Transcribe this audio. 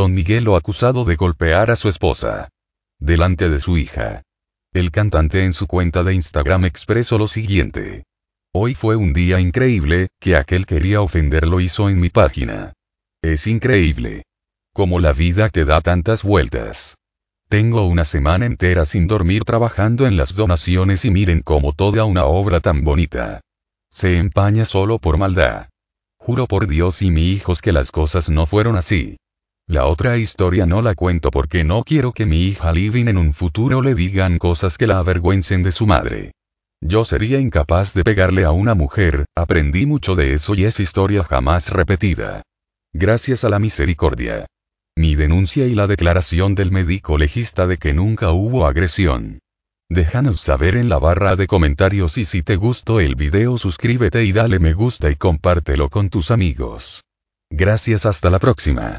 don lo acusado de golpear a su esposa. Delante de su hija. El cantante en su cuenta de Instagram expresó lo siguiente. Hoy fue un día increíble, que aquel quería ofender lo hizo en mi página. Es increíble. Como la vida te da tantas vueltas. Tengo una semana entera sin dormir trabajando en las donaciones y miren cómo toda una obra tan bonita. Se empaña solo por maldad. Juro por Dios y mi hijos que las cosas no fueron así. La otra historia no la cuento porque no quiero que mi hija Livin en un futuro le digan cosas que la avergüencen de su madre. Yo sería incapaz de pegarle a una mujer, aprendí mucho de eso y es historia jamás repetida. Gracias a la misericordia. Mi denuncia y la declaración del médico legista de que nunca hubo agresión. Déjanos saber en la barra de comentarios y si te gustó el video suscríbete y dale me gusta y compártelo con tus amigos. Gracias hasta la próxima.